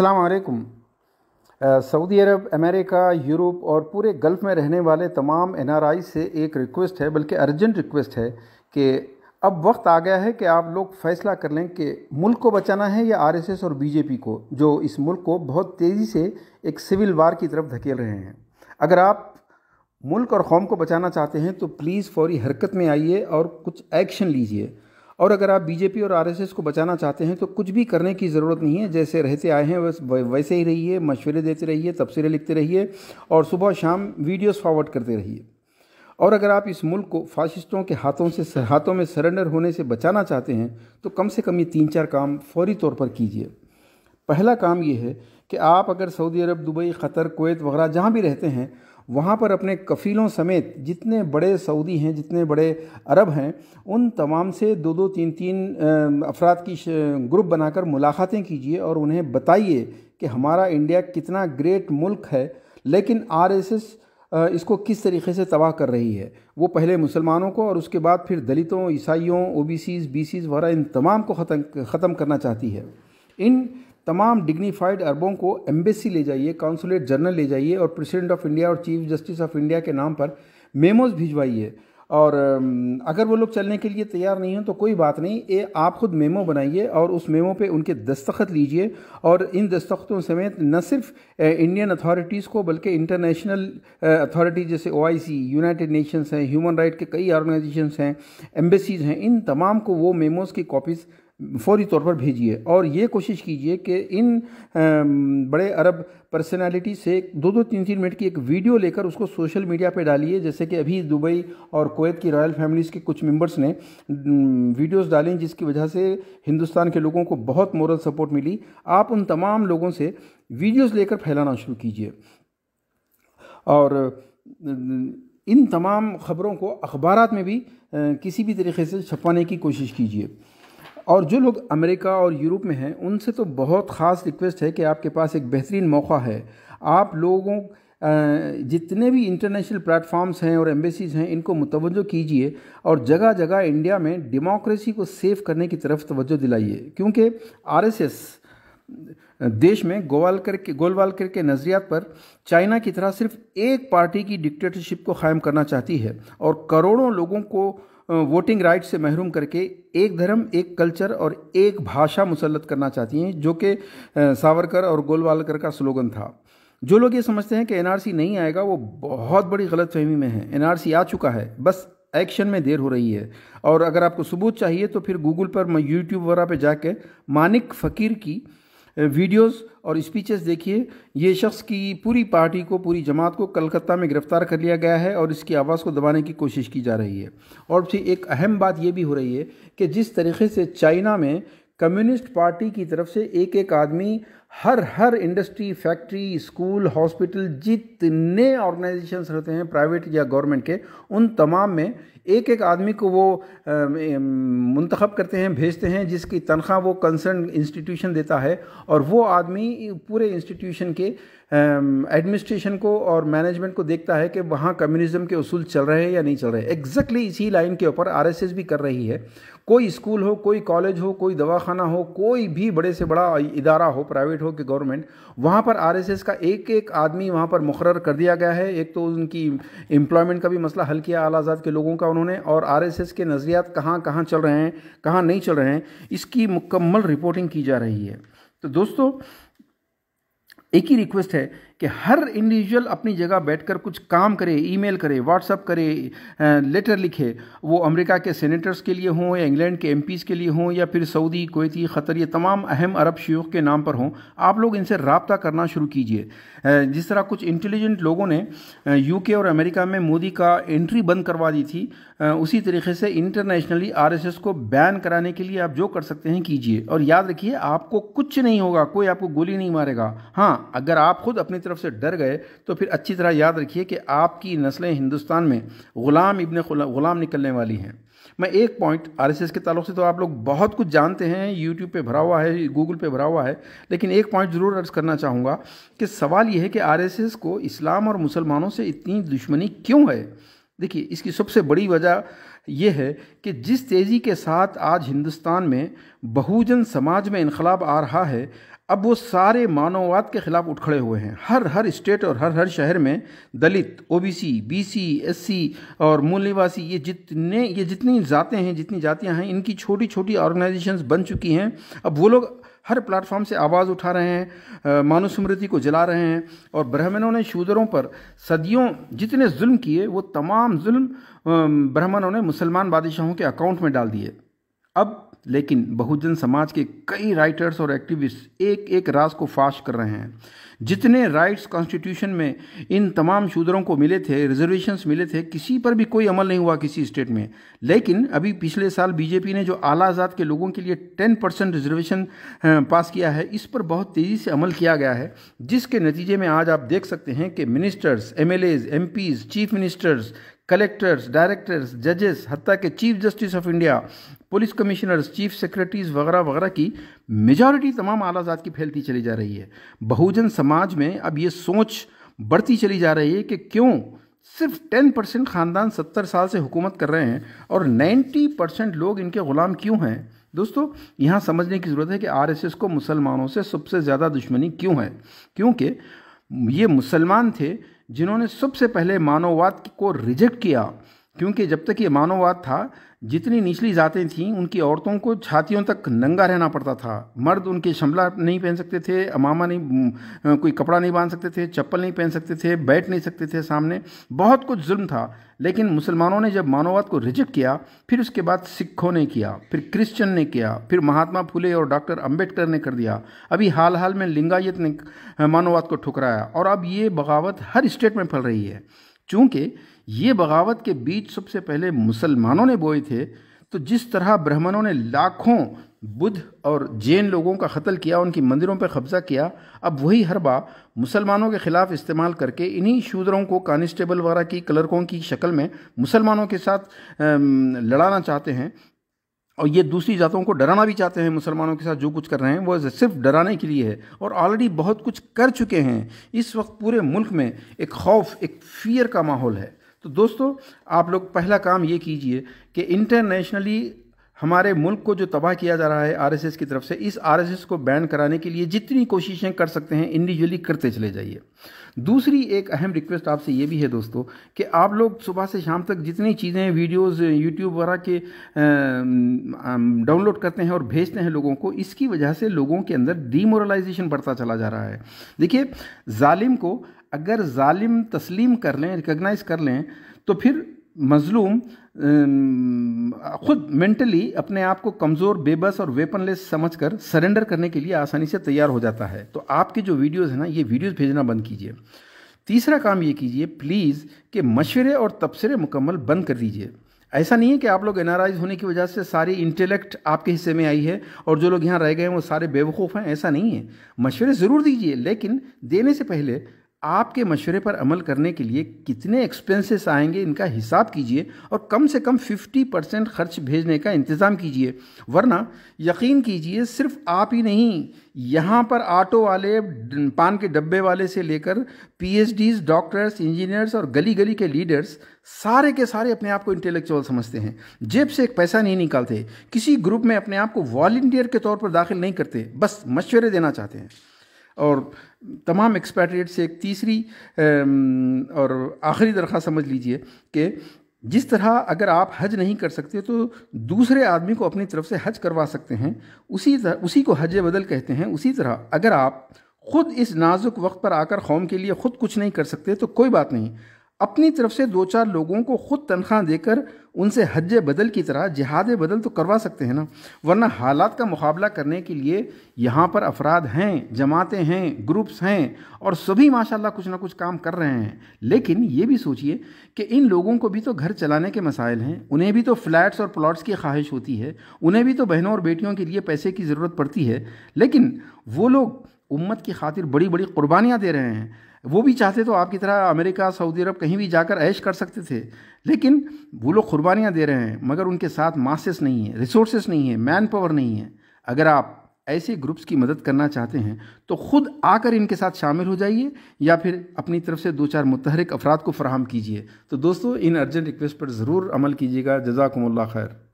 वालेकुम सऊदी अरब America Europe और पूरे गल्फ़ में रहने वाले तमाम एन से एक रिक्वेस्ट है बल्कि अर्जेंट रिक्वेस्ट है कि अब वक्त आ गया है कि आप लोग फैसला कर लें कि मुल्क को बचाना है या आरएसएस और बीजेपी को जो इस मुल्क को बहुत तेज़ी से एक सिविल वार की तरफ धकेल रहे हैं अगर आप मुल्क और कौम को बचाना चाहते हैं तो प्लीज़ फौरी हरकत में आइए और कुछ एक्शन लीजिए और अगर आप बीजेपी और आरएसएस को बचाना चाहते हैं तो कुछ भी करने की ज़रूरत नहीं है जैसे रहते आए हैं बस वैसे ही रहिए मशवरे देते रहिए तबसरे लिखते रहिए और सुबह शाम वीडियोज़ फॉरवर्ड करते रहिए और अगर आप इस मुल्क को फासिस्टों के हाथों से हाथों में सरेंडर होने से बचाना चाहते हैं तो कम से कम ये तीन चार काम फौरी तौर पर कीजिए पहला काम ये है कि आप अगर सऊदी अरब दुबई ख़तर कोत वगैरह जहाँ भी रहते हैं वहाँ पर अपने कफ़ीलों समेत जितने बड़े सऊदी हैं जितने बड़े अरब हैं उन तमाम से दो दो तीन तीन अफराद की ग्रुप बनाकर मुलाकातें कीजिए और उन्हें बताइए कि हमारा इंडिया कितना ग्रेट मुल्क है लेकिन आरएसएस इसको किस तरीके से तबाह कर रही है वो पहले मुसलमानों को और उसके बाद फिर दलितों ईसाइयों O B Cs B Cs वगैरह इन तमाम को ख़त्म करना चाहती है इन तमाम डिग्निफाइड अरबों को एम्बेसी ले जाइए कॉन्सुलेट जनरल ले जाइए और प्रेसिडेंट ऑफ इंडिया और चीफ जस्टिस ऑफ इंडिया के नाम पर मेमोज भिजवाइए और अगर वो लोग चलने के लिए तैयार नहीं हैं तो कोई बात नहीं ये आप खुद मेमो बनाइए और उस मेमो पे उनके दस्तखत लीजिए और इन दस्तखतों समेत न सिर्फ इंडियन अथॉरिटीज़ को बल्कि इंटरनेशनल अथॉरिटी जैसे ओ यूनाइटेड नेशंस हैं ह्यूमन राइट के कई ऑर्गेनाइजेशंस हैं एम्बेसीज़ हैं इन तमाम को वो मेमोज़ की कॉपीज़ फौरी तौर पर भेजिए और ये कोशिश कीजिए कि इन बड़े अरब पर्सनालिटी से दो दो तीन तीन मिनट की एक वीडियो लेकर उसको सोशल मीडिया पे डालिए जैसे कि अभी दुबई और कोवैत की रॉयल फैमिलीज़ के कुछ मेंबर्स ने वीडियोस डाले जिसकी वजह से हिंदुस्तान के लोगों को बहुत मॉरल सपोर्ट मिली आप उन तमाम लोगों से वीडियोस लेकर फैलाना शुरू कीजिए और इन तमाम ख़बरों को अखबार में भी किसी भी तरीके से छपाने की कोशिश कीजिए और जो लोग अमेरिका और यूरोप में हैं उनसे तो बहुत ख़ास रिक्वेस्ट है कि आपके पास एक बेहतरीन मौका है आप लोगों जितने भी इंटरनेशनल प्लेटफॉर्म्स हैं और एम्बेसीज़ हैं इनको मुतवजो कीजिए और जगह जगह इंडिया में डेमोक्रेसी को सेव करने की तरफ तवज्जो दिलाइए क्योंकि आरएसएस देश में गोवालकर के गोलवालकर के नज़रियात पर चाइना की तरह सिर्फ एक पार्टी की डिक्टेटरशिप को क़ायम करना चाहती है और करोड़ों लोगों को वोटिंग राइट से महरूम करके एक धर्म एक कल्चर और एक भाषा मुसलत करना चाहती हैं जो कि सावरकर और गोलवालकर का स्लोगन था जो लोग ये समझते हैं कि एनआरसी नहीं आएगा वो बहुत बड़ी गलतफहमी में है एनआरसी आ चुका है बस एक्शन में देर हो रही है और अगर आपको सबूत चाहिए तो फिर गूगल पर यूट्यूब वगैरह पर जाके मानिक फ़कीर की वीडियोस और स्पीचेस देखिए ये शख्स की पूरी पार्टी को पूरी जमात को कलकत्ता में गिरफ्तार कर लिया गया है और इसकी आवाज़ को दबाने की कोशिश की जा रही है और फिर एक अहम बात ये भी हो रही है कि जिस तरीके से चाइना में कम्युनिस्ट पार्टी की तरफ से एक एक आदमी हर हर इंडस्ट्री फैक्ट्री स्कूल हॉस्पिटल जितने ऑर्गेनाइजेशंस रहते हैं प्राइवेट या गवर्नमेंट के उन तमाम में एक एक आदमी को वो मंतखब करते हैं भेजते हैं जिसकी तनख्वाह वो कंसर्न इंस्टीट्यूशन देता है और वो आदमी पूरे इंस्टीट्यूशन के एडमिनिस्ट्रेशन को और मैनेजमेंट को देखता है कि वहाँ कम्युनिज्म के उसूल चल रहे हैं या नहीं चल रहे एग्जैक्टली exactly इसी लाइन के ऊपर आर भी कर रही है कोई स्कूल हो कोई कॉलेज हो कोई दवाखाना हो कोई भी बड़े से बड़ा इदारा हो प्राइवेट प्राइवेट हो कि गवर्नमेंट वहाँ पर आर का एक एक आदमी वहाँ पर मुकर कर दिया गया है एक तो उनकी एम्प्लॉयमेंट का भी मसला हल किया आज़ाद के लोगों का उन्होंने और आर के नज़रियात कहाँ कहाँ चल रहे हैं कहाँ नहीं चल रहे हैं इसकी मुकम्मल रिपोर्टिंग की जा रही है तो दोस्तों एक ही रिक्वेस्ट है कि हर इंडिविजुअल अपनी जगह बैठकर कुछ काम करे ईमेल करे व्हाट्सअप करे लेटर लिखे वो अमेरिका के सेनेटर्स के लिए हों या इंग्लैंड के एम के लिए हों या फिर सऊदी कोती ख़तर ये तमाम अहम अरब शयूख के नाम पर हों आप लोग इनसे रबता करना शुरू कीजिए जिस तरह कुछ इंटेलिजेंट लोगों ने यू और अमेरिका में मोदी का एंट्री बंद करवा दी थी उसी तरीके से इंटरनेशनली आर को बैन कराने के लिए आप जो कर सकते हैं कीजिए और याद रखिए आपको कुछ नहीं होगा कोई आपको गोली नहीं मारेगा हाँ अगर आप खुद अपने तरफ से डर गए तो फिर अच्छी तरह याद रखिए कि आपकी नस्लें हिंदुस्तान में ग़ुलाम इबन ग़ुलाम निकलने वाली हैं मैं एक पॉइंट आरएसएस के ताल्लुक से तो आप लोग बहुत कुछ जानते हैं यूट्यूब पे भरा हुआ है गूगल पे भरा हुआ है लेकिन एक पॉइंट ज़रूर अर्ज़ करना चाहूँगा कि सवाल यह है कि आरएसएस को इस्लाम और मुसलमानों से इतनी दुश्मनी क्यों है देखिए इसकी सबसे बड़ी वजह ये है कि जिस तेज़ी के साथ आज हिंदुस्तान में बहुजन समाज में इनकलाब आ रहा है अब वो सारे मानववाद के ख़िलाफ़ उठ खड़े हुए हैं हर हर स्टेट और हर हर शहर में दलित ओबीसी, बीसी, एससी और मूल निवासी ये जितने ये जितनी ज़ातें हैं जितनी जातियां हैं इनकी छोटी छोटी ऑर्गेनाइजेशंस बन चुकी हैं अब वो लोग हर प्लेटफॉर्म से आवाज़ उठा रहे हैं मानुस्मृति को जला रहे हैं और ब्राह्मणों ने शूदरों पर सदियों जितने जुल्म किए वो तमाम जुल्म ब्राह्मणों ने मुसलमान बादशाहों के अकाउंट में डाल दिए अब लेकिन बहुजन समाज के कई राइटर्स और एक्टिविस्ट एक एक राज को फाश कर रहे हैं जितने राइट्स कॉन्स्टिट्यूशन में इन तमाम शूदरों को मिले थे रिजर्वेशंस मिले थे किसी पर भी कोई अमल नहीं हुआ किसी स्टेट में लेकिन अभी पिछले साल बीजेपी ने जो आला आज़ाद के लोगों के लिए टेन परसेंट रिजर्वेशन पास किया है इस पर बहुत तेज़ी से अमल किया गया है जिसके नतीजे में आज आप देख सकते हैं कि ministers M L chief ministers collectors directors जजेस हती के chief justice of India police commissioners chief secretaries वगैरह वगैरह की मेजॉरिटी तमाम आलाजात की फैलती चली जा रही है बहुजन समाज में अब ये सोच बढ़ती चली जा रही है कि क्यों सिर्फ टेन परसेंट ख़ानदान सत्तर साल से हुकूमत कर रहे हैं और नाइन्टी परसेंट लोग इनके ग़ुलाम क्यों हैं दोस्तों यहाँ समझने की ज़रूरत है कि आरएसएस को मुसलमानों से सबसे ज़्यादा दुश्मनी क्यों है क्योंकि ये मुसलमान थे जिन्होंने सबसे पहले मानववाद को रिजेक्ट किया क्योंकि जब तक ये मानववाद था जितनी निचली जातें थीं उनकी औरतों को छातियों तक नंगा रहना पड़ता था मर्द उनके शमला नहीं पहन सकते थे अमामा नहीं कोई कपड़ा नहीं बांध सकते थे चप्पल नहीं पहन सकते थे बैठ नहीं सकते थे सामने बहुत कुछ जुल्म था लेकिन मुसलमानों ने जब मानववाद को रिजेक्ट किया फिर उसके बाद सिखों ने किया फिर क्रिश्चन ने किया फिर महात्मा फुले और डॉक्टर अम्बेडकर ने कर दिया अभी हाल हाल में लिंगायत ने मानववाद को ठुकराया और अब ये बगावत हर स्टेट में फल रही है चूँकि ये बगावत के बीच सबसे पहले मुसलमानों ने बोए थे तो जिस तरह ब्राह्मणों ने लाखों बुद्ध और जैन लोगों का कत्ल किया उनकी मंदिरों पर कब्ज़ा किया अब वही हरबा मुसलमानों के ख़िलाफ़ इस्तेमाल करके इन्हीं शूदरों को कॉन्स्टेबल वगैरह की क्लर्कों की शक्ल में मुसलमानों के साथ लड़ाना चाहते हैं और ये दूसरी जातों को डराना भी चाहते हैं मुसलमानों के साथ जो कुछ कर रहे हैं वो सिर्फ डराने के लिए है और ऑलरेडी बहुत कुछ कर चुके हैं इस वक्त पूरे मुल्क में एक खौफ एक फियर का माहौल है तो दोस्तों आप लोग पहला काम ये कीजिए कि इंटरनेशनली हमारे मुल्क को जो तबाह किया जा रहा है आरएसएस की तरफ से इस आरएसएस को बैन कराने के लिए जितनी कोशिशें कर सकते हैं इंडिविजुअली करते चले जाइए दूसरी एक अहम रिक्वेस्ट आपसे ये भी है दोस्तों कि आप लोग सुबह से शाम तक जितनी चीज़ें वीडियोस यूट्यूब वगैरह के डाउनलोड करते हैं और भेजते हैं लोगों को इसकी वजह से लोगों के अंदर डीमोरलाइजेशन बढ़ता चला जा रहा है देखिए ालिम को अगर ालिम तस्लीम कर लें रिकगनाइज़ कर लें तो फिर मजलूम खुद मेंटली अपने आप को कमज़ोर बेबस और वेपनलेस समझकर सरेंडर करने के लिए आसानी से तैयार हो जाता है तो आपके जो वीडियोस हैं ना ये वीडियोस भेजना बंद कीजिए तीसरा काम ये कीजिए प्लीज़ कि मशवरे और तबसरे मुकम्मल बंद कर दीजिए ऐसा नहीं है कि आप लोग एनाराइज होने की वजह से सारी इंटेलेक्ट आपके हिस्से में आई है और जो लोग यहाँ रह गए हैं वो सारे बेवकूफ़ हैं ऐसा नहीं है मशवरे ज़रूर दीजिए लेकिन देने से पहले आपके मशवरे पर अमल करने के लिए कितने एक्सपेंसेस आएंगे इनका हिसाब कीजिए और कम से कम 50 परसेंट खर्च भेजने का इंतज़ाम कीजिए वरना यकीन कीजिए सिर्फ आप ही नहीं यहाँ पर ऑटो वाले पान के डब्बे वाले से लेकर पी डॉक्टर्स इंजीनियर्स और गली गली के लीडर्स सारे के सारे अपने आप को इंटेलेक्चुअल समझते हैं जेब से एक पैसा नहीं निकालते किसी ग्रुप में अपने आप को वॉल्टियर के तौर पर दाखिल नहीं करते बस मशवरे देना चाहते हैं और तमाम एक्सपेट्रेट से एक तीसरी और आखिरी दरख्वा समझ लीजिए कि जिस तरह अगर आप हज नहीं कर सकते तो दूसरे आदमी को अपनी तरफ से हज करवा सकते हैं उसी तरह उसी को हज बदल कहते हैं उसी तरह अगर आप ख़ुद इस नाजुक वक्त पर आकर कौम के लिए ख़ुद कुछ नहीं कर सकते तो कोई बात नहीं अपनी तरफ से दो चार लोगों को खुद तनख्वाह देकर उनसे हज बदल की तरह जिहाद बदल तो करवा सकते हैं ना वरना हालात का मुकाबला करने के लिए यहाँ पर अफराद हैं जमातें हैं ग्रुप्स हैं और सभी माशाल्लाह कुछ ना कुछ काम कर रहे हैं लेकिन ये भी सोचिए कि इन लोगों को भी तो घर चलाने के मसाइल हैं उन्हें भी तो फ्लैट्स और प्लाट्स की ख्वाहिश होती है उन्हें भी तो बहनों और बेटियों के लिए पैसे की ज़रूरत पड़ती है लेकिन वो लोग उम्मत की खातिर बड़ी बड़ी कुर्बानियाँ दे रहे हैं वो भी चाहते तो आपकी तरह अमेरिका सऊदी अरब कहीं भी जाकर ऐश कर सकते थे लेकिन वो लोग कुर्बानियाँ दे रहे हैं मगर उनके साथ मासेस नहीं है रिसोर्सेस नहीं है मैन पावर नहीं है अगर आप ऐसे ग्रुप्स की मदद करना चाहते हैं तो खुद आकर इनके साथ शामिल हो जाइए या फिर अपनी तरफ से दो चार मुतहरक अफराद को फराहम कीजिए तो दोस्तों इन अर्जेंट रिक्वेस्ट पर ज़रूर अमल कीजिएगा जजाकमल्ला खैर